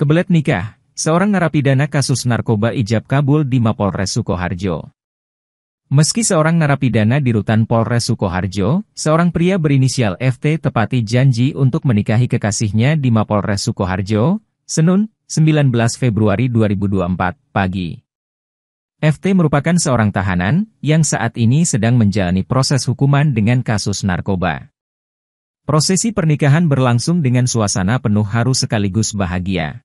Kebelet nikah, seorang narapidana kasus narkoba ijab kabul di Mapolres Sukoharjo. Meski seorang narapidana di rutan Polres Sukoharjo, seorang pria berinisial FT tepati janji untuk menikahi kekasihnya di Mapolres Sukoharjo, Senun, 19 Februari 2024, pagi. FT merupakan seorang tahanan yang saat ini sedang menjalani proses hukuman dengan kasus narkoba. Prosesi pernikahan berlangsung dengan suasana penuh haru sekaligus bahagia.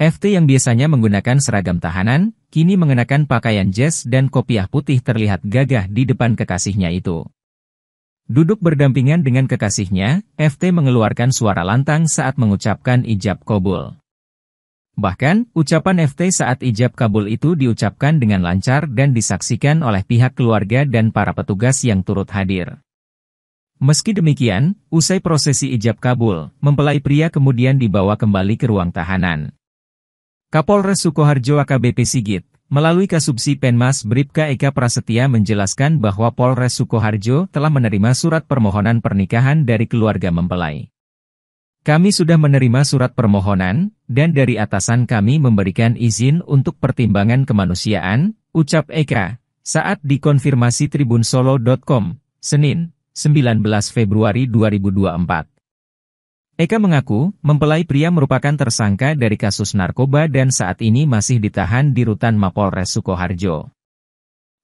FT yang biasanya menggunakan seragam tahanan, kini mengenakan pakaian jas dan kopiah putih terlihat gagah di depan kekasihnya itu. Duduk berdampingan dengan kekasihnya, FT mengeluarkan suara lantang saat mengucapkan ijab kobul. Bahkan, ucapan FT saat ijab kabul itu diucapkan dengan lancar dan disaksikan oleh pihak keluarga dan para petugas yang turut hadir. Meski demikian, usai prosesi ijab kabul, mempelai pria kemudian dibawa kembali ke ruang tahanan. Kapolres Sukoharjo AKBP Sigit, melalui Kasubsi Penmas Bribka Eka Prasetya menjelaskan bahwa Polres Sukoharjo telah menerima surat permohonan pernikahan dari keluarga mempelai. Kami sudah menerima surat permohonan, dan dari atasan kami memberikan izin untuk pertimbangan kemanusiaan, ucap Eka, saat dikonfirmasi tribunsolo.com, Senin, 19 Februari 2024. Eka mengaku, mempelai pria merupakan tersangka dari kasus narkoba dan saat ini masih ditahan di rutan Mapolres Sukoharjo.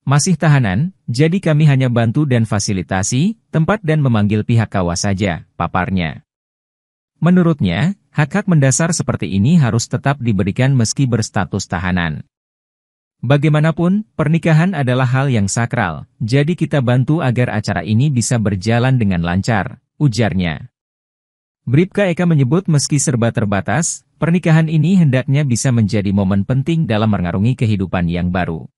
Masih tahanan, jadi kami hanya bantu dan fasilitasi, tempat dan memanggil pihak kawas saja, paparnya. Menurutnya, hak-hak mendasar seperti ini harus tetap diberikan meski berstatus tahanan. Bagaimanapun, pernikahan adalah hal yang sakral, jadi kita bantu agar acara ini bisa berjalan dengan lancar, ujarnya. Bribka Eka menyebut meski serba terbatas, pernikahan ini hendaknya bisa menjadi momen penting dalam mengarungi kehidupan yang baru.